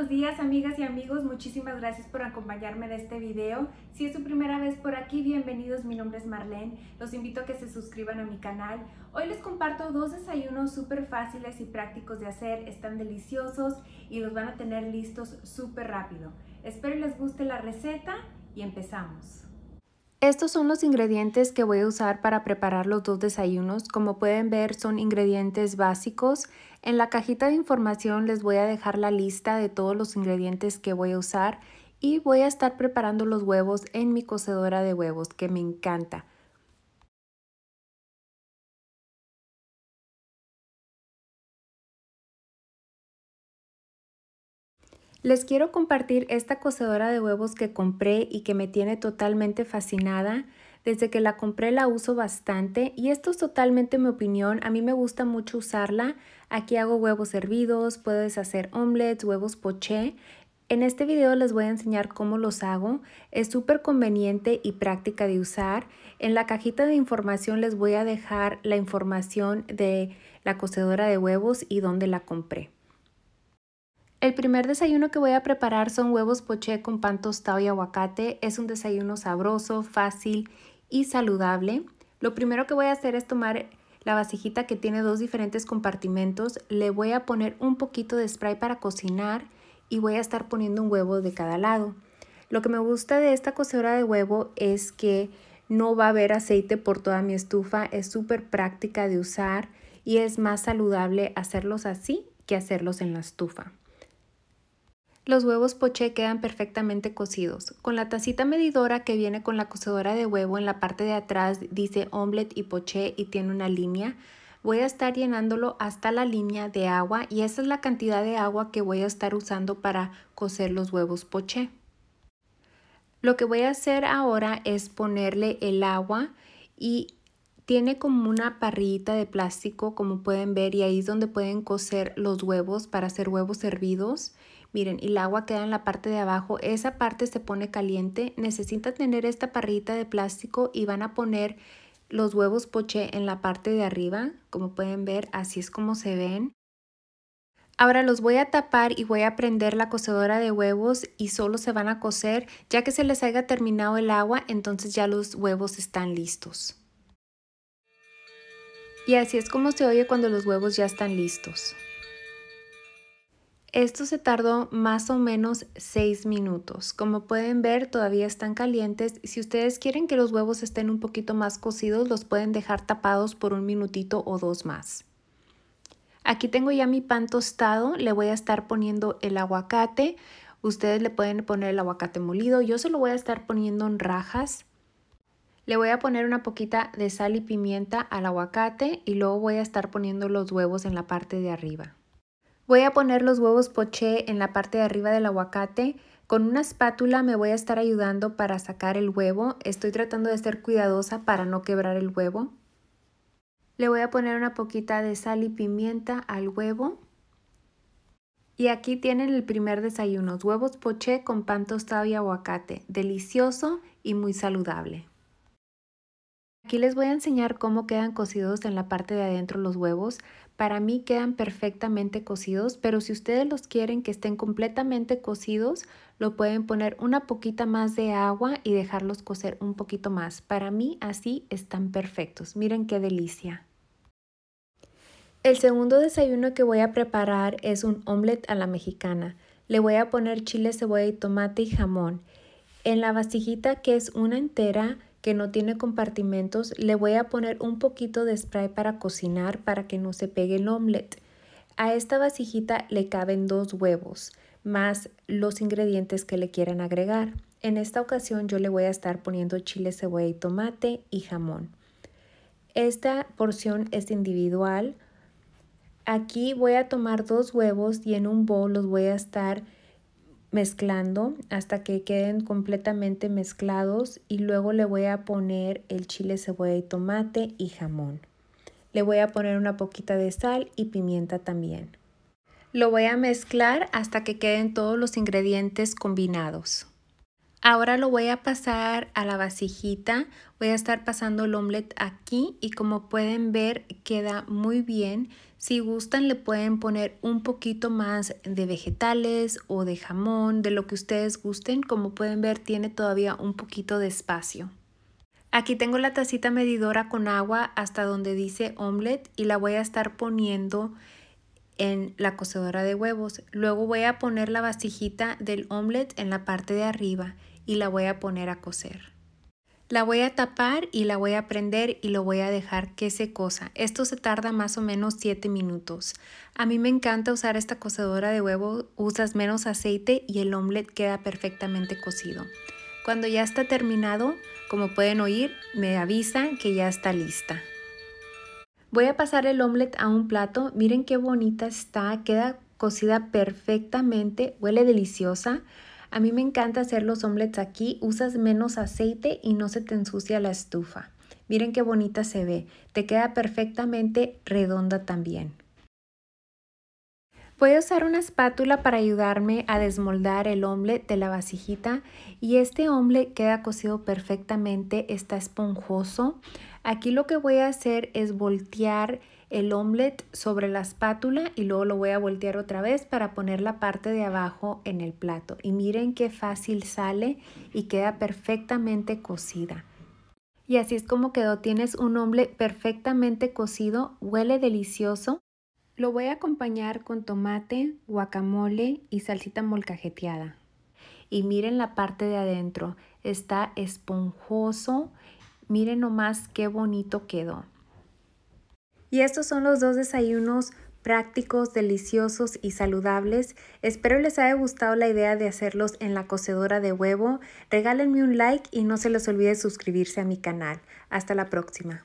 buenos días amigas y amigos, muchísimas gracias por acompañarme de este video. Si es su primera vez por aquí, bienvenidos, mi nombre es Marlene, los invito a que se suscriban a mi canal. Hoy les comparto dos desayunos súper fáciles y prácticos de hacer, están deliciosos y los van a tener listos súper rápido. Espero les guste la receta y empezamos. Estos son los ingredientes que voy a usar para preparar los dos desayunos. Como pueden ver son ingredientes básicos. En la cajita de información les voy a dejar la lista de todos los ingredientes que voy a usar y voy a estar preparando los huevos en mi cocedora de huevos que me encanta. Les quiero compartir esta cocedora de huevos que compré y que me tiene totalmente fascinada. Desde que la compré la uso bastante y esto es totalmente mi opinión. A mí me gusta mucho usarla. Aquí hago huevos hervidos, puedes hacer omelets, huevos poché. En este video les voy a enseñar cómo los hago. Es súper conveniente y práctica de usar. En la cajita de información les voy a dejar la información de la cocedora de huevos y dónde la compré. El primer desayuno que voy a preparar son huevos poché con pan tostado y aguacate. Es un desayuno sabroso, fácil y saludable. Lo primero que voy a hacer es tomar la vasijita que tiene dos diferentes compartimentos. Le voy a poner un poquito de spray para cocinar y voy a estar poniendo un huevo de cada lado. Lo que me gusta de esta cocedora de huevo es que no va a haber aceite por toda mi estufa. Es súper práctica de usar y es más saludable hacerlos así que hacerlos en la estufa. Los huevos poché quedan perfectamente cocidos. Con la tacita medidora que viene con la cocedora de huevo en la parte de atrás dice omelette y poché y tiene una línea. Voy a estar llenándolo hasta la línea de agua y esa es la cantidad de agua que voy a estar usando para cocer los huevos poché. Lo que voy a hacer ahora es ponerle el agua y tiene como una parrilla de plástico como pueden ver y ahí es donde pueden cocer los huevos para hacer huevos hervidos. Miren, y el agua queda en la parte de abajo, esa parte se pone caliente, necesitan tener esta parrita de plástico y van a poner los huevos poché en la parte de arriba, como pueden ver, así es como se ven. Ahora los voy a tapar y voy a prender la cocedora de huevos y solo se van a cocer. Ya que se les haya terminado el agua, entonces ya los huevos están listos. Y así es como se oye cuando los huevos ya están listos. Esto se tardó más o menos 6 minutos. Como pueden ver, todavía están calientes. Si ustedes quieren que los huevos estén un poquito más cocidos, los pueden dejar tapados por un minutito o dos más. Aquí tengo ya mi pan tostado. Le voy a estar poniendo el aguacate. Ustedes le pueden poner el aguacate molido. Yo se lo voy a estar poniendo en rajas. Le voy a poner una poquita de sal y pimienta al aguacate y luego voy a estar poniendo los huevos en la parte de arriba. Voy a poner los huevos poché en la parte de arriba del aguacate. Con una espátula me voy a estar ayudando para sacar el huevo. Estoy tratando de ser cuidadosa para no quebrar el huevo. Le voy a poner una poquita de sal y pimienta al huevo. Y aquí tienen el primer desayuno, huevos poché con pan tostado y aguacate. Delicioso y muy saludable. Aquí les voy a enseñar cómo quedan cocidos en la parte de adentro los huevos. Para mí quedan perfectamente cocidos, pero si ustedes los quieren que estén completamente cocidos, lo pueden poner una poquita más de agua y dejarlos cocer un poquito más. Para mí así están perfectos. Miren qué delicia. El segundo desayuno que voy a preparar es un omelette a la mexicana. Le voy a poner chile, cebolla y tomate y jamón. En la vasijita que es una entera, que no tiene compartimentos, le voy a poner un poquito de spray para cocinar para que no se pegue el omelette. A esta vasijita le caben dos huevos, más los ingredientes que le quieran agregar. En esta ocasión yo le voy a estar poniendo chile, cebolla y tomate y jamón. Esta porción es individual. Aquí voy a tomar dos huevos y en un bowl los voy a estar mezclando hasta que queden completamente mezclados y luego le voy a poner el chile, cebolla y tomate y jamón. Le voy a poner una poquita de sal y pimienta también. Lo voy a mezclar hasta que queden todos los ingredientes combinados. Ahora lo voy a pasar a la vasijita. Voy a estar pasando el omelet aquí y como pueden ver queda muy bien. Si gustan le pueden poner un poquito más de vegetales o de jamón, de lo que ustedes gusten. Como pueden ver tiene todavía un poquito de espacio. Aquí tengo la tacita medidora con agua hasta donde dice omelet y la voy a estar poniendo en la cocedora de huevos. Luego voy a poner la vasijita del omelet en la parte de arriba y la voy a poner a cocer. La voy a tapar y la voy a prender y lo voy a dejar que se cosa. Esto se tarda más o menos 7 minutos. A mí me encanta usar esta cocedora de huevo, usas menos aceite y el omelette queda perfectamente cocido. Cuando ya está terminado, como pueden oír, me avisa que ya está lista. Voy a pasar el omelette a un plato. Miren qué bonita está, queda cocida perfectamente, huele deliciosa. A mí me encanta hacer los omelets aquí, usas menos aceite y no se te ensucia la estufa. Miren qué bonita se ve, te queda perfectamente redonda también. Voy a usar una espátula para ayudarme a desmoldar el hombre de la vasijita y este hombre queda cosido perfectamente, está esponjoso. Aquí lo que voy a hacer es voltear el omelet sobre la espátula y luego lo voy a voltear otra vez para poner la parte de abajo en el plato. Y miren qué fácil sale y queda perfectamente cocida. Y así es como quedó. Tienes un omelet perfectamente cocido, huele delicioso. Lo voy a acompañar con tomate, guacamole y salsita molcajeteada. Y miren la parte de adentro, está esponjoso. Miren nomás qué bonito quedó. Y estos son los dos desayunos prácticos, deliciosos y saludables. Espero les haya gustado la idea de hacerlos en la cocedora de huevo. Regálenme un like y no se les olvide suscribirse a mi canal. Hasta la próxima.